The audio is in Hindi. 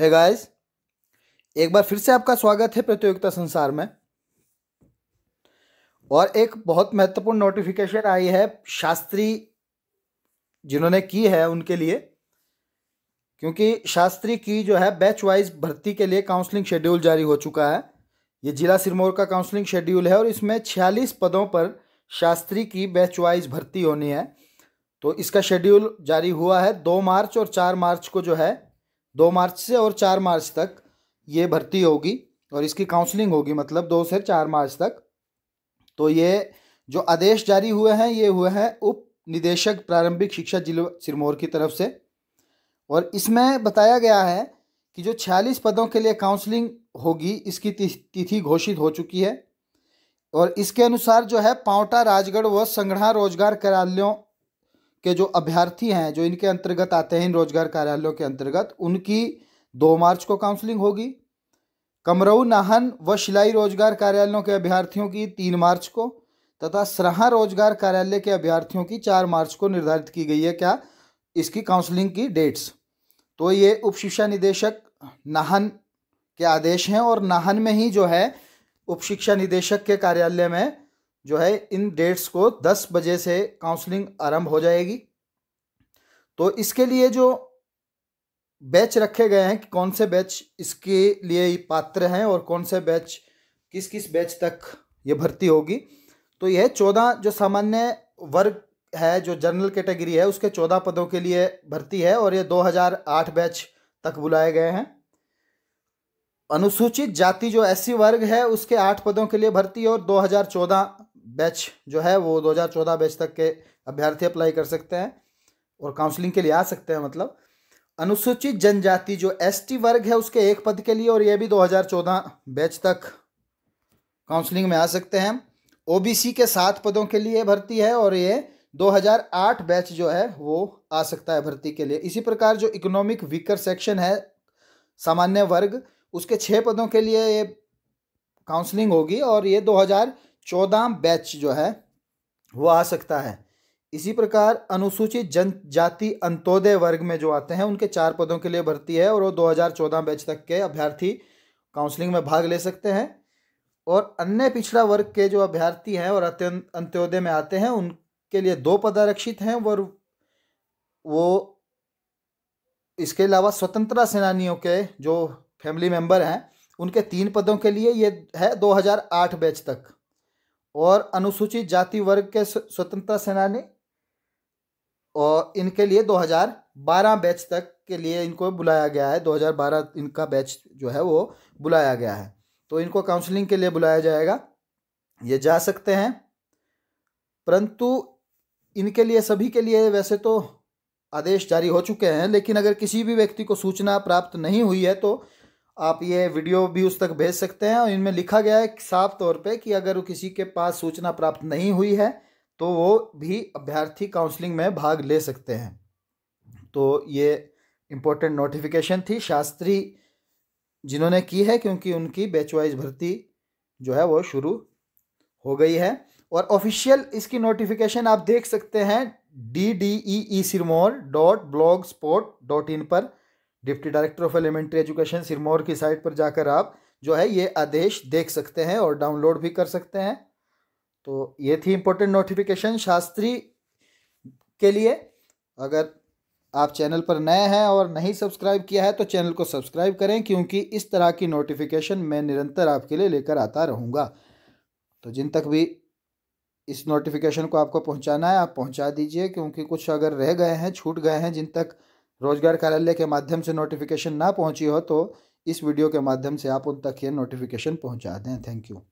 है गाइस एक बार फिर से आपका स्वागत है प्रतियोगिता संसार में और एक बहुत महत्वपूर्ण नोटिफिकेशन आई है शास्त्री जिन्होंने की है उनके लिए क्योंकि शास्त्री की जो है बैच वाइज भर्ती के लिए काउंसलिंग शेड्यूल जारी हो चुका है ये जिला सिरमौर का काउंसलिंग शेड्यूल है और इसमें छियालीस पदों पर शास्त्री की बैच वाइज भर्ती होनी है तो इसका शेड्यूल जारी हुआ है दो मार्च और चार मार्च को जो है दो मार्च से और चार मार्च तक ये भर्ती होगी और इसकी काउंसलिंग होगी मतलब दो से चार मार्च तक तो ये जो आदेश जारी हुए हैं ये हुए हैं उप निदेशक प्रारंभिक शिक्षा जिले सिरमौर की तरफ से और इसमें बताया गया है कि जो छियालीस पदों के लिए काउंसलिंग होगी इसकी तिथि घोषित हो चुकी है और इसके अनुसार जो है पावटा राजगढ़ व संगढ़ा रोजगार कार्यालयों के जो अभ्यर्थी हैं जो इनके अंतर्गत आते हैं इन रोजगार कार्यालयों के अंतर्गत उनकी दो मार्च को काउंसलिंग होगी कमरऊ नाहन व शिलाई रोजगार कार्यालयों के अभ्यर्थियों की तीन मार्च को तथा सराहा रोजगार कार्यालय के अभ्यर्थियों की चार मार्च को निर्धारित की गई है क्या इसकी काउंसलिंग की डेट्स तो ये उप शिक्षा निदेशक नाहन के आदेश हैं और नाहन में ही जो है उप शिक्षा निदेशक के कार्यालय में जो है इन डेट्स को 10 बजे से काउंसलिंग आरंभ हो जाएगी तो इसके लिए जो बैच रखे गए हैं कि कौन से बैच इसके लिए पात्र हैं और कौन से बैच किस किस बैच तक ये भर्ती होगी तो यह चौदह जो सामान्य वर्ग है जो जनरल कैटेगरी है उसके चौदह पदों के लिए भर्ती है और ये 2008 बैच तक बुलाए गए हैं अनुसूचित जाति जो एस वर्ग है उसके आठ पदों के लिए भर्ती और 2014 बैच जो है वो 2014 बैच तक के अभ्यर्थी अप्लाई कर सकते हैं और काउंसलिंग के लिए आ सकते हैं मतलब अनुसूचित जनजाति जो एसटी वर्ग है उसके एक पद के लिए और ये भी 2014 बैच तक काउंसलिंग में आ सकते हैं ओबीसी के सात पदों के लिए भर्ती है और ये 2008 बैच जो है वो आ सकता है भर्ती के लिए इसी प्रकार जो इकोनॉमिक वीकर सेक्शन है सामान्य वर्ग उसके छः पदों के लिए ये काउंसलिंग होगी और ये हजार चौदह बैच जो है वो आ सकता है इसी प्रकार अनुसूचित जनजाति अंत्योदय वर्ग में जो आते हैं उनके चार पदों के लिए भर्ती है और वो 2014 बैच तक के अभ्यर्थी काउंसलिंग में भाग ले सकते हैं और अन्य पिछड़ा वर्ग के जो अभ्यर्थी हैं और अंत्योदय में आते हैं उनके लिए दो पद आरक्षित हैं और वो इसके अलावा स्वतंत्रता सेनानियों के जो फैमिली मेम्बर हैं उनके तीन पदों के लिए ये है 2008 बैच तक और अनुसूचित जाति वर्ग के स्वतंत्रता सेनानी और इनके लिए 2012 बैच तक के लिए इनको बुलाया गया है 2012 इनका बैच जो है वो बुलाया गया है तो इनको काउंसलिंग के लिए बुलाया जाएगा ये जा सकते हैं परंतु इनके लिए सभी के लिए वैसे तो आदेश जारी हो चुके हैं लेकिन अगर किसी भी व्यक्ति को सूचना प्राप्त नहीं हुई है तो आप ये वीडियो भी उस तक भेज सकते हैं और इनमें लिखा गया है साफ तौर पे कि अगर वो किसी के पास सूचना प्राप्त नहीं हुई है तो वो भी अभ्यर्थी काउंसलिंग में भाग ले सकते हैं तो ये इम्पोर्टेंट नोटिफिकेशन थी शास्त्री जिन्होंने की है क्योंकि उनकी बेचवाइज भर्ती जो है वो शुरू हो गई है और ऑफिशियल इसकी नोटिफिकेशन आप देख सकते हैं D D E E Sirmaur dot blogspot dot in पर deputy director of elementary education Sirmaur की साइट पर जाकर आप जो है ये आदेश देख सकते हैं और डाउनलोड भी कर सकते हैं तो ये थी इम्पोर्टेंट नोटिफिकेशन शास्त्री के लिए अगर आप चैनल पर नए हैं और नहीं सब्सक्राइब किया है तो चैनल को सब्सक्राइब करें क्योंकि इस तरह की नोटिफिकेशन मैं निरंतर आपके लिए लेकर आता रहूँगा तो जिन तक भी इस नोटिफिकेशन को आपको पहुँचाना है आप पहुँचा दीजिए क्योंकि कुछ अगर रह गए हैं छूट गए हैं जिन तक रोजगार कार्यालय के माध्यम से नोटिफिकेशन ना पहुंची हो तो इस वीडियो के माध्यम से आप उन तक ये नोटिफिकेशन पहुंचा दें थैंक यू